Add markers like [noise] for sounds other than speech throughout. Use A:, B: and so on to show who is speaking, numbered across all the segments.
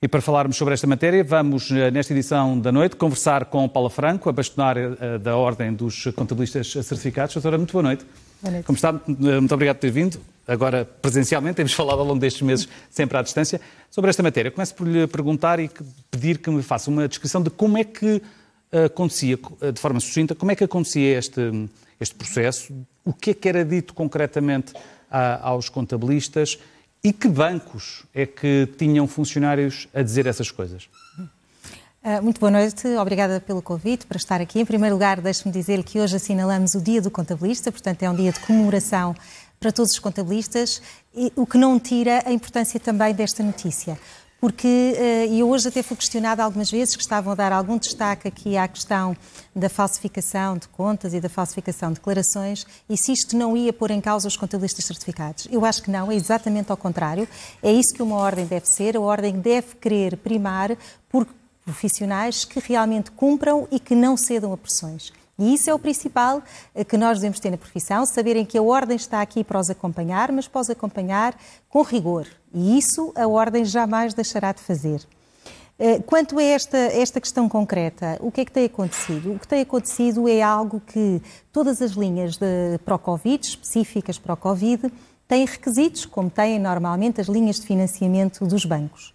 A: E para falarmos sobre esta matéria, vamos, eh, nesta edição da noite, conversar com Paula Franco, a bastonária eh, da Ordem dos Contabilistas Certificados. Doutora, muito boa noite. Boa noite. Como está? Eh, muito obrigado por ter vindo. Agora, presencialmente, temos [laughs] falado ao longo destes meses, sempre à distância, sobre esta matéria. Começo por lhe perguntar e pedir que me faça uma descrição de como é que acontecia, de forma sucinta, como é que acontecia este, este processo, o que é que era dito concretamente aos contabilistas e que bancos é que tinham funcionários a dizer essas coisas?
B: Ah, muito boa noite, obrigada pelo convite para estar aqui. Em primeiro lugar, deixe-me dizer que hoje assinalamos o Dia do Contabilista, portanto, é um dia de comemoração para todos os contabilistas, o que não tira a importância também desta notícia porque, eh, e hoje até fui questionada algumas vezes, que estavam a dar algum destaque aqui à questão da falsificação de contas e da falsificação de declarações, e se isto não ia pôr em causa os contabilistas certificados. Eu acho que não, é exatamente ao contrário. É isso que uma ordem deve ser, a ordem deve querer primar por profissionais que realmente cumpram e que não cedam a pressões. E isso é o principal eh, que nós devemos ter na profissão, saberem que a ordem está aqui para os acompanhar, mas para os acompanhar com rigor. E isso a ordem jamais deixará de fazer. Eh, quanto a esta, esta questão concreta, o que é que tem acontecido? O que tem acontecido é algo que todas as linhas de, para o Covid, específicas para o Covid, têm requisitos, como têm normalmente as linhas de financiamento dos bancos.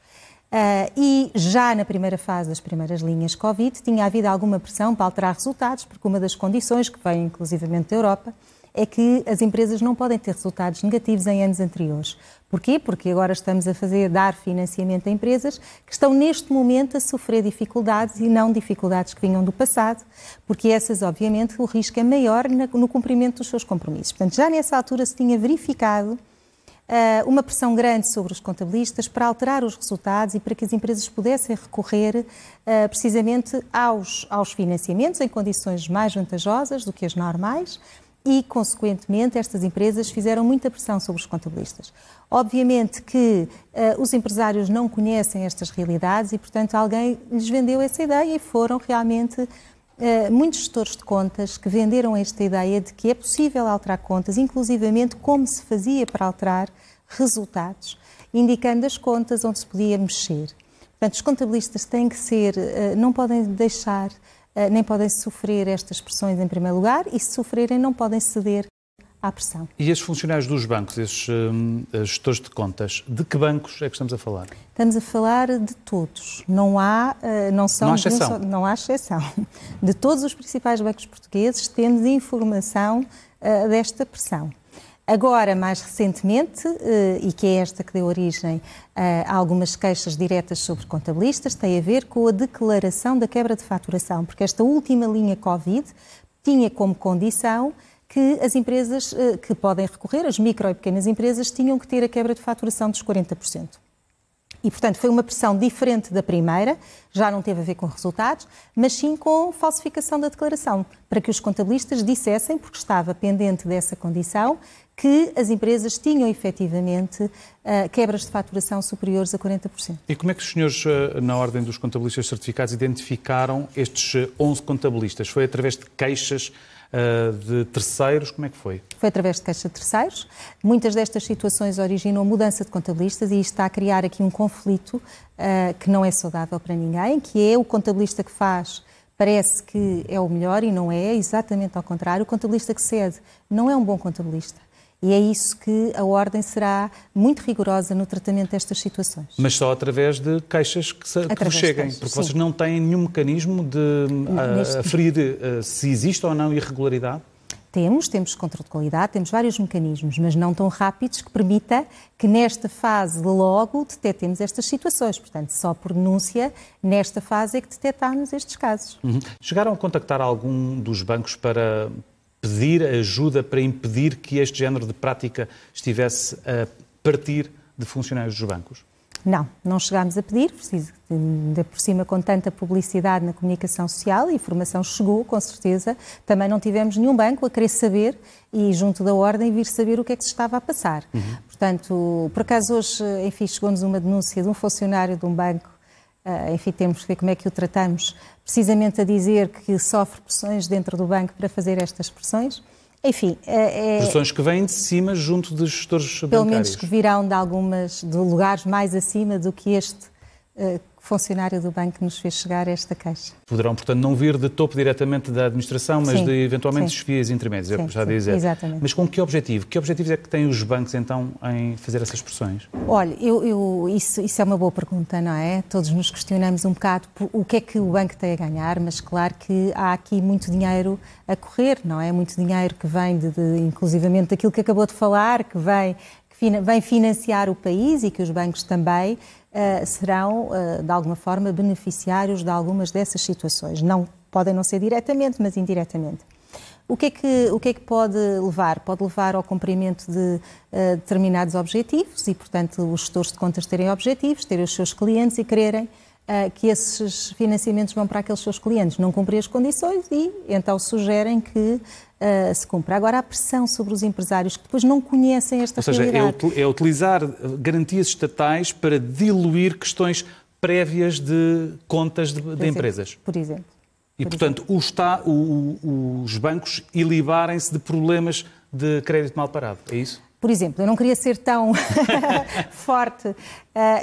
B: Uh, e já na primeira fase das primeiras linhas Covid tinha havido alguma pressão para alterar resultados, porque uma das condições que vem inclusivamente da Europa é que as empresas não podem ter resultados negativos em anos anteriores. Porquê? Porque agora estamos a fazer dar financiamento a empresas que estão neste momento a sofrer dificuldades e não dificuldades que vinham do passado, porque essas, obviamente, o risco é maior no cumprimento dos seus compromissos. Portanto, já nessa altura se tinha verificado eh, uma pressão grande sobre os contabilistas para alterar os resultados e para que as empresas pudessem recorrer eh, precisamente aos, aos financiamentos em condições mais vantajosas do que as normais, e, consequentemente, estas empresas fizeram muita pressão sobre os contabilistas. Obviamente que uh, os empresários não conhecem estas realidades e, portanto, alguém lhes vendeu essa ideia e foram realmente eh, muitos gestores de contas que venderam esta ideia de que é possível alterar contas, inclusivamente como se fazia para alterar resultados, indicando as contas onde se podia mexer. Portanto, os contabilistas têm que ser, eh, não podem deixar, eh, nem podem sofrer estas pressões em primeiro lugar e, se sofrerem, não podem ceder à pressão.
A: E esses funcionários dos bancos, esses hum, eh, gestores de contas, de que bancos é que estamos a falar?
B: Estamos a falar de todos. Não há, eh, não são, não há exceção. Só, não há exceção. De todos os principais bancos portugueses temos informação uh, desta pressão. Agora, mais recentemente, e que é esta que deu origem a algumas queixas diretas sobre contabilistas, tem a ver com a declaração da quebra de faturação, porque esta última linha Covid tinha como condição que as empresas eh, que podem recorrer, as micro e pequenas empresas, tinham que ter a quebra de faturação dos 40%. E, portanto, foi uma pressão diferente da primeira, já não teve a ver com resultados, mas sim com falsificação da declaração, para que os contabilistas dissessem, porque estava pendente dessa condição, que as empresas tinham efetivamente eh, quebras de faturação superiores a 40%.
A: E como é que os senhores, eh, na Ordem dos Contabilistas Certificados, identificaram estes 11 contabilistas? Foi através de queixas ah, de terceiros, como é que foi?
B: Foi através de caixa de terceiros. Muitas destas situações originam mudança de contabilistas e isto está a criar aqui um conflito uh, que não é saudável para ninguém, que é o contabilista que faz parece que é o melhor e não é, exatamente ao contrário. O contabilista que cede não é um bom contabilista. E é isso que a Ordem será muito rigorosa no tratamento destas situações.
A: Mas só através de queixas que, se, que vos cheguem, queixas, porque sim. vocês não têm nenhum mecanismo de Neste... aferir eh, se existe ou não irregularidade?
B: Temos, temos controle de qualidade, temos vários mecanismos, mas não tão rápidos que permita que nesta fase logo detetemos estas situações. Portanto, só por denúncia, nesta fase é que detetarmos estes casos.
A: Uhum. Chegaram a contactar algum dos bancos para, pedir ajuda para impedir que este género de prática estivesse a partir de funcionários dos bancos?
B: Não, não chegámos a pedir, preciso, ainda por cima com tanta publicidade na comunicação social, a informação chegou, com certeza, também não tivemos nenhum banco a querer saber e junto da Ordem vir saber o que é que se estava a passar. Uhum. Portanto, por acaso hoje, enfim, chegou-nos uma denúncia de um funcionário de um banco ah, enfim, temos que ver como é que o tratamos, precisamente a dizer que sofre pressões dentro do banco para fazer estas pressões. Enfim, ah, é, pressões
A: que vêm de cima junto dos gestores pelo bancários. Pelo menos que
B: virão de algumas de lugares mais acima do que este ah, funcionário do banco nos fez chegar esta queixa.
A: Poderão, portanto, não vir de topo diretamente da administração, mas sim, de eventualmente desfias intermédios, sim, é o que está a dizer. Exatamente. Mas com que objetivo? Que objetivos é que têm os bancos, então, em fazer essas pressões?
B: Olha, eu, eu, isso, isso é uma boa pergunta, não é? Todos nos questionamos um bocado por, o que é que o banco tem a ganhar, mas claro que há aqui muito dinheiro a correr, não é? Muito dinheiro que vem, de, de inclusivamente, daquilo que acabou de falar, que vem que vem financiar o país e que os bancos também uh, serão, uh, de alguma forma, beneficiários de algumas dessas situações. Não podem não ser diretamente, mas indiretamente. O que, é que, o que é que pode levar? Pode levar ao cumprimento de uh, determinados objetivos e, portanto, os gestores de contas terem objetivos, terem os seus clientes e quererem que esses financiamentos vão para aqueles seus clientes, não cumprir as condições e então sugerem que uh, se cumpra. Agora, a pressão sobre os empresários que depois não conhecem esta Ou seja, é realidade...
A: É, é utilizar eh, garantias estatais para diluir questões prévias de contas de, de exemplo, empresas. Por exemplo. E, portanto, O está, o, o, os bancos ilibarem-se de problemas de crédito mal parado, é isso?
B: Por exemplo, eu não queria ser tão [laughs] forte uh,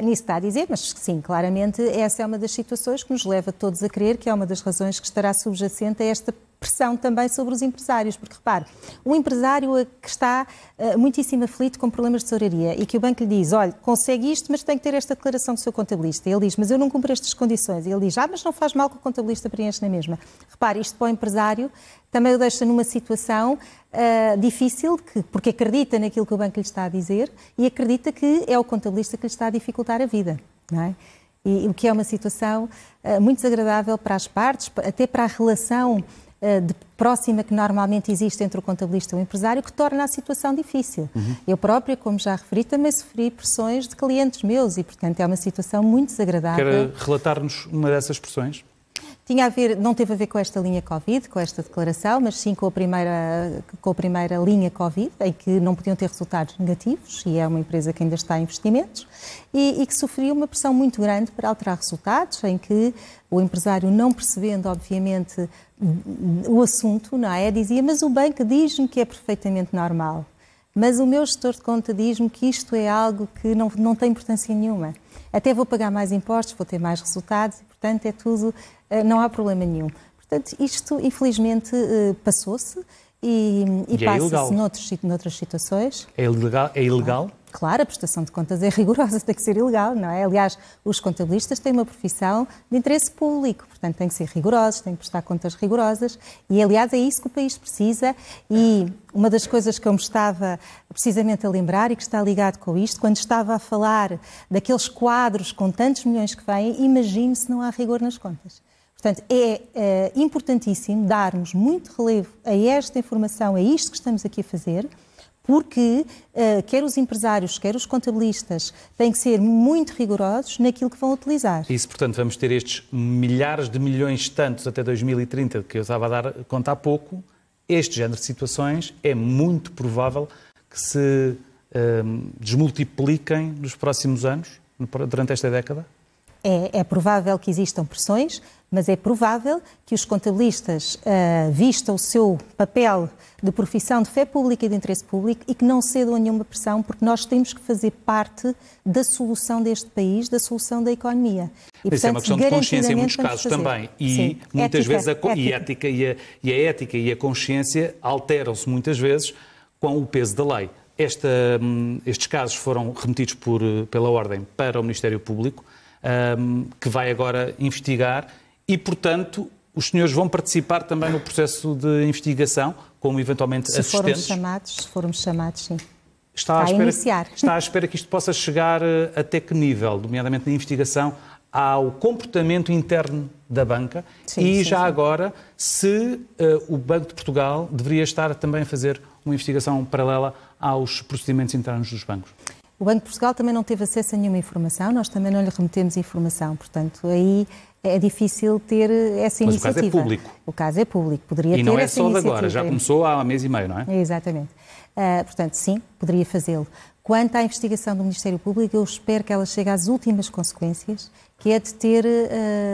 B: nisso que está a dizer, mas sim, claramente essa é uma das situações que nos leva todos a crer que é uma das razões que estará subjacente a esta pressão também sobre os empresários, porque repare, um empresário que está uh, muitíssimo aflito com problemas de tesouraria e que o banco lhe diz: olha, consegue isto, mas tem que ter esta declaração do seu contabilista. E ele diz: mas eu não cumpro estas condições. E ele diz: ah, mas não faz mal que o contabilista preenche na mesma. Repare, isto para o empresário também o deixa numa situação uh, difícil, que, porque acredita naquilo que o banco lhe está a dizer e acredita que é o contabilista que lhe está a dificultar a vida. Não é? E o que é uma situação uh, muito desagradável para as partes, até para a relação eh, de próxima que normalmente existe entre o contabilista e o empresário, que torna a situação difícil. Uhum. Eu própria, como já referi, também sofri pressões de clientes meus e, portanto, é uma situação muito desagradável. Quer eh,
A: relatar-nos uma dessas pressões?
B: Tinha a ver, não teve a ver com esta linha Covid, com esta declaração, mas sim com a primeira, com a primeira linha Covid, em que não podiam ter resultados negativos, e é uma empresa que ainda está em investimentos, e, e que sofreu uma pressão muito grande para alterar resultados, em que o empresário, não percebendo, obviamente, o assunto, não é? Dizia, mas o banco diz-me que é perfeitamente normal mas o meu gestor de conta diz-me que isto é algo que não, não tem importância nenhuma. Até vou pagar mais impostos, vou ter mais resultados, portanto, é tudo, eh, não há problema nenhum. Portanto, isto infelizmente eh, passou-se e, e, e é passa-se é noutros, noutras situações.
A: É ilegal? É ilegal?
B: Claro, a prestação de contas é rigorosa, [laughs] tem que ser ilegal, não é? Aliás, os contabilistas têm uma profissão de interesse público, portanto, têm que ser rigorosos, têm que prestar contas rigorosas e, aliás, é isso que o país precisa. E uma das coisas que eu me estava precisamente a lembrar e que está ligado com isto, quando estava a falar daqueles quadros com tantos milhões que vêm, imagine se não há rigor nas contas. Portanto, é, é importantíssimo darmos muito relevo a esta informação, a isto que estamos aqui a fazer porque uh, quer os empresários, quer os contabilistas têm que ser muito rigorosos naquilo que vão utilizar.
A: Isso, portanto, vamos ter estes milhares de milhões tantos até 2030, que eu estava a dar conta há pouco. Este género de situações é muito provável que se uh, desmultipliquem nos próximos anos, durante esta década?
B: É, é provável que existam pressões, mas é provável que os contabilistas uh, eh, vistam o seu papel de profissão de fé pública e de interesse público e que não cedam a nenhuma pressão, porque nós temos que fazer parte da solução deste país, da solução da economia. E, Isso portanto, é uma questão de consciência em muitos casos fazer. também. E Sim, muitas ética, vezes a,
A: ética. E, ética, e, a, e a ética e a consciência alteram-se muitas vezes com o peso da lei. Esta, hum, estes casos foram remetidos por, pela ordem para o Ministério Público um, que vai agora investigar e, portanto, os senhores vão participar também no processo de investigação, como eventualmente se assistentes? Formos
B: chamados, se formos chamados, sim.
A: Está, está a, espera, iniciar. [laughs] Está à espera que isto possa chegar eh, até que nível, nomeadamente na investigação ao comportamento interno da banca sim, e sim, já sim. agora se uh, o Banco de Portugal deveria estar também a fazer uma investigação paralela aos procedimentos internos dos bancos.
B: O Banco de Portugal também não teve acesso a nenhuma informação, nós também não lhe remetemos informação, portanto, aí é difícil ter essa iniciativa. Mas o caso é público. O caso é público, poderia e ter é essa iniciativa. E não é só de agora, já começou
A: há um mês e meio, não é? é
B: exatamente. Uh, portanto, sim, poderia fazê-lo. Quanto à investigação do Ministério Público, eu espero que ela chegue às últimas consequências, que é de ter uh,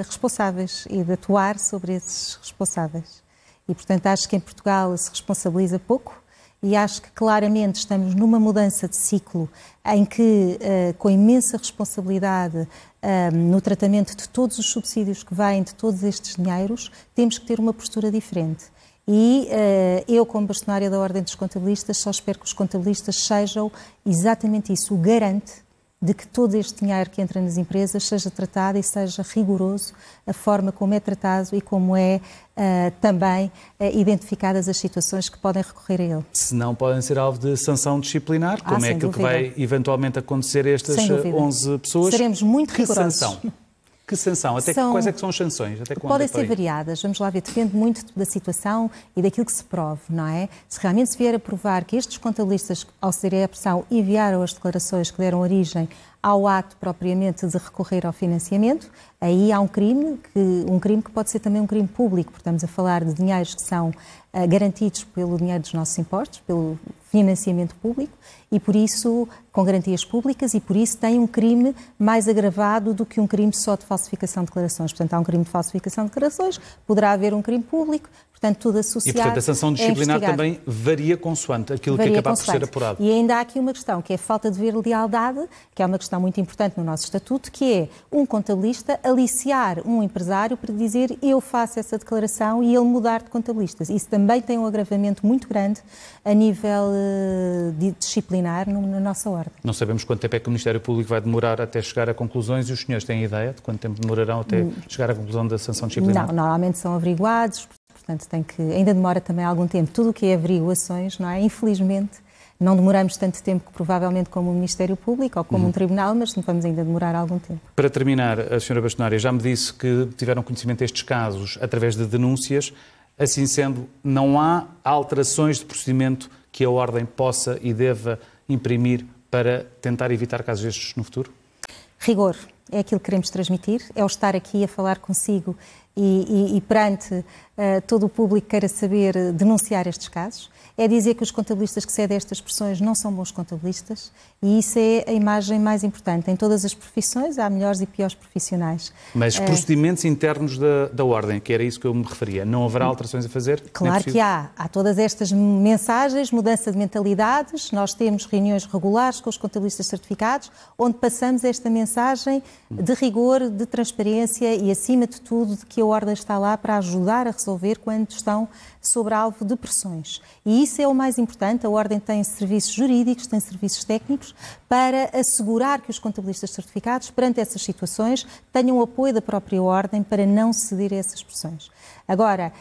B: responsáveis e de atuar sobre esses responsáveis. E, portanto, acho que em Portugal se responsabiliza pouco e acho que claramente estamos numa mudança de ciclo em que, eh, com imensa responsabilidade eh, no tratamento de todos os subsídios que vêm, de todos estes dinheiros, temos que ter uma postura diferente. E uh, eu, como bastonária da Ordem dos Contabilistas, só espero que os contabilistas sejam exatamente isso, o garante de que todo este dinheiro que entra nas empresas seja tratado e seja rigoroso a forma como é tratado e como é uh, também uh, identificadas as situações que podem recorrer a ele.
A: Se não podem ser alvo de sanção disciplinar,
B: ah, como ah, é aquilo dúvida. que vai
A: eventualmente acontecer a estas 11 eh, pessoas. Seremos muito que rigorosos. Sanção? [laughs] Que sanção? Até são... quais é que são as sanções? Até quando? É podem ser
B: variadas, vamos lá ver, depende muito da situação e daquilo que se prove, não é? Se realmente se vier a provar que estes contabilistas, ao serem a pressão, enviaram as declarações que deram origem ao ato propriamente de recorrer ao financiamento, aí há um crime que, um crime que pode ser também um crime público, porque estamos a falar de dinheiros que são uh, garantidos pelo dinheiro dos nossos impostos, pelo financiamento público e por isso com garantias públicas e por isso tem um crime mais agravado do que um crime só de falsificação de declarações. Portanto, há um crime de falsificação de declarações, poderá haver um crime público, Portanto, tudo associado. E, portanto, a sanção é disciplinar é também
A: varia consoante aquilo varia que acabar consoante. por ser apurado. E
B: ainda há aqui uma questão, que é a falta de ver lealdade, que é uma questão muito importante no nosso estatuto, que é um contabilista aliciar um empresário para dizer eu faço essa declaração e ele mudar de contabilistas. Isso também tem um agravamento muito grande a nível eh, disciplinar no, na nossa ordem.
A: Não sabemos quanto tempo é que o Ministério Público vai demorar até chegar a conclusões e os senhores têm ideia de quanto tempo demorarão até hum. chegar à conclusão da sanção disciplinar? Não,
B: normalmente são averiguados, portanto tem que ainda demora também algum tempo. Tudo o que é averiguações, não é? Infelizmente não demoramos tanto tempo provavelmente como o Ministério Público ou como uhum. um tribunal, mas vamos ainda demorar algum tempo.
A: Para terminar, a senhora Bastonária já me disse que tiveram conhecimento destes casos através de denúncias. Assim sendo, não há alterações de procedimento que a Ordem possa e deva imprimir para tentar evitar casos destes no futuro?
B: Rigor é aquilo que queremos transmitir, é o estar aqui a falar consigo e, e, e perante uh, todo o público queira saber eh, denunciar estes casos, é dizer que os contabilistas que cedem estas pressões não são bons contabilistas e isso é a imagem mais importante. Em todas as profissões há melhores e piores profissionais. Mas eh,
A: procedimentos internos da, da Ordem, que era isso que eu me referia, não haverá alterações a fazer? Claro é que há.
B: Há todas estas mensagens, mudança de mentalidades. Nós temos reuniões regulares com os contabilistas certificados, onde passamos esta mensagem de rigor, de transparência e, acima de tudo, de que a Ordem está lá para ajudar a resolver quando estão sobre alvo de pressões. E isso é o mais importante. A Ordem tem serviços jurídicos, tem serviços técnicos para assegurar que os contabilistas certificados, perante essas situações, tenham apoio da própria Ordem para não ceder a essas pressões. Agora,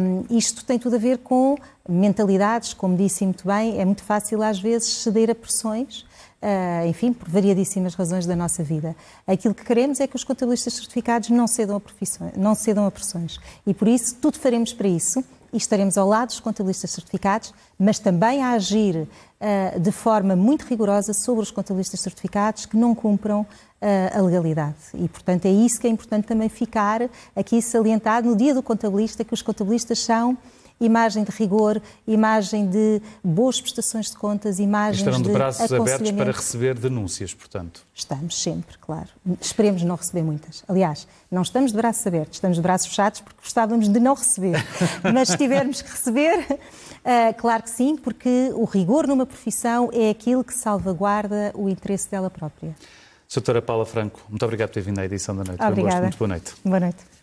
B: um, isto tem tudo a ver com mentalidades, como disse muito bem, é muito fácil às vezes ceder a pressões ah, enfim, por variadíssimas razões da nossa vida. Aquilo que queremos é que os contabilistas certificados não cedam a, não cedam a pressões. E por isso, tudo faremos para isso e estaremos ao lado dos contabilistas certificados, mas também a agir uh, de forma muito rigorosa sobre os contabilistas certificados que não cumpram uh, a legalidade. E, portanto, é isso que é importante também ficar aqui salientado no dia do contabilista, que os contabilistas são imagem de rigor, imagem de boas prestações de contas, imagem de Estarão de, braços abertos para receber
A: denúncias, portanto.
B: Estamos sempre, claro. Esperemos não receber muitas. Aliás, não estamos de braços abertos, estamos de braços fechados porque gostávamos de não receber. [laughs] Mas se tivermos que receber, eh, claro que sim, porque o rigor numa profissão é aquilo que salvaguarda o interesse dela própria.
A: Doutora Paula Franco, muito obrigado por ter vindo à edição da noite. Obrigada. Muito boa noite.
B: Boa noite.